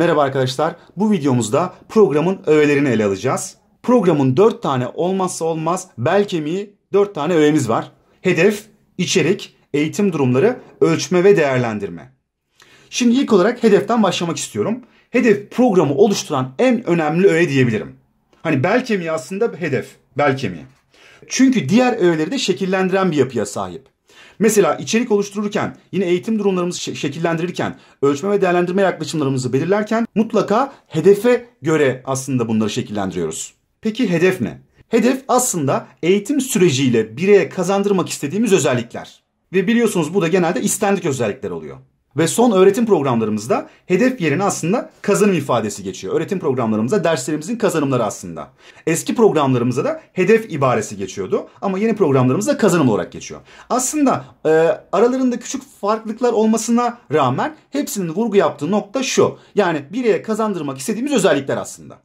Merhaba arkadaşlar. Bu videomuzda programın öğelerini ele alacağız. Programın 4 tane olmazsa olmaz bel kemiği 4 tane öğemiz var. Hedef, içerik, eğitim durumları, ölçme ve değerlendirme. Şimdi ilk olarak hedeften başlamak istiyorum. Hedef programı oluşturan en önemli öğe diyebilirim. Hani bel kemiği aslında hedef, bel kemiği. Çünkü diğer öğeleri de şekillendiren bir yapıya sahip. Mesela içerik oluştururken, yine eğitim durumlarımızı şekillendirirken, ölçme ve değerlendirme yaklaşımlarımızı belirlerken mutlaka hedefe göre aslında bunları şekillendiriyoruz. Peki hedef ne? Hedef aslında eğitim süreciyle bireye kazandırmak istediğimiz özellikler. Ve biliyorsunuz bu da genelde istendik özellikler oluyor. Ve son öğretim programlarımızda hedef yerine aslında kazanım ifadesi geçiyor. Öğretim programlarımızda derslerimizin kazanımları aslında. Eski programlarımızda da hedef ibaresi geçiyordu ama yeni programlarımızda kazanım olarak geçiyor. Aslında e, aralarında küçük farklılıklar olmasına rağmen hepsinin vurgu yaptığı nokta şu. Yani bireye kazandırmak istediğimiz özellikler aslında.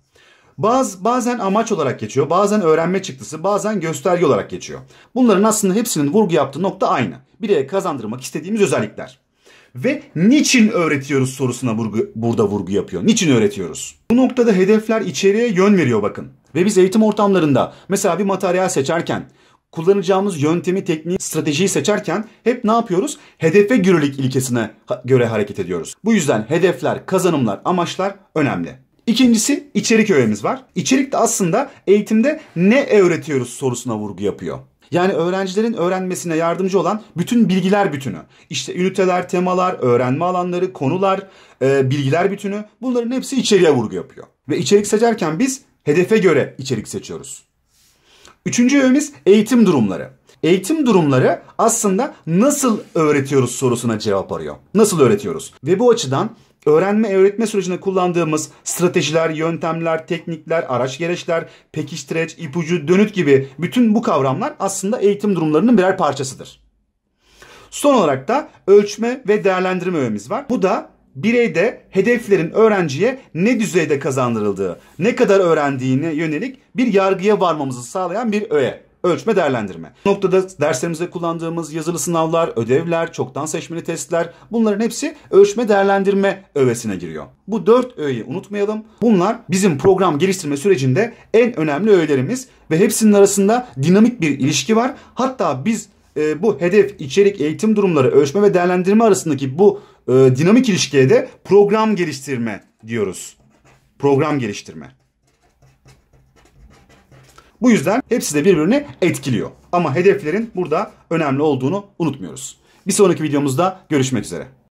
Baz, bazen amaç olarak geçiyor, bazen öğrenme çıktısı, bazen gösterge olarak geçiyor. Bunların aslında hepsinin vurgu yaptığı nokta aynı. Bireye kazandırmak istediğimiz özellikler ve niçin öğretiyoruz sorusuna vurgu, burada vurgu yapıyor. Niçin öğretiyoruz? Bu noktada hedefler içeriye yön veriyor bakın. Ve biz eğitim ortamlarında mesela bir materyal seçerken kullanacağımız yöntemi, tekniği, stratejiyi seçerken hep ne yapıyoruz? Hedefe görelik ilkesine göre hareket ediyoruz. Bu yüzden hedefler, kazanımlar, amaçlar önemli. İkincisi içerik öğemiz var. İçerik de aslında eğitimde ne öğretiyoruz sorusuna vurgu yapıyor. Yani öğrencilerin öğrenmesine yardımcı olan bütün bilgiler bütünü. İşte üniteler, temalar, öğrenme alanları, konular, e, bilgiler bütünü bunların hepsi içeriye vurgu yapıyor. Ve içerik seçerken biz hedefe göre içerik seçiyoruz. Üçüncü öğemiz eğitim durumları. Eğitim durumları aslında nasıl öğretiyoruz sorusuna cevap arıyor. Nasıl öğretiyoruz? Ve bu açıdan öğrenme öğretme sürecinde kullandığımız stratejiler, yöntemler, teknikler, araç gereçler, pekiştireç, ipucu, dönüt gibi bütün bu kavramlar aslında eğitim durumlarının birer parçasıdır. Son olarak da ölçme ve değerlendirme öğemiz var. Bu da bireyde hedeflerin öğrenciye ne düzeyde kazandırıldığı, ne kadar öğrendiğine yönelik bir yargıya varmamızı sağlayan bir öğe ölçme değerlendirme. Bu noktada derslerimizde kullandığımız yazılı sınavlar, ödevler, çoktan seçmeli testler bunların hepsi ölçme değerlendirme övesine giriyor. Bu dört öğeyi unutmayalım. Bunlar bizim program geliştirme sürecinde en önemli öğelerimiz ve hepsinin arasında dinamik bir ilişki var. Hatta biz e, bu hedef, içerik, eğitim durumları, ölçme ve değerlendirme arasındaki bu e, dinamik ilişkiye de program geliştirme diyoruz. Program geliştirme. Bu yüzden hepsi de birbirini etkiliyor. Ama hedeflerin burada önemli olduğunu unutmuyoruz. Bir sonraki videomuzda görüşmek üzere.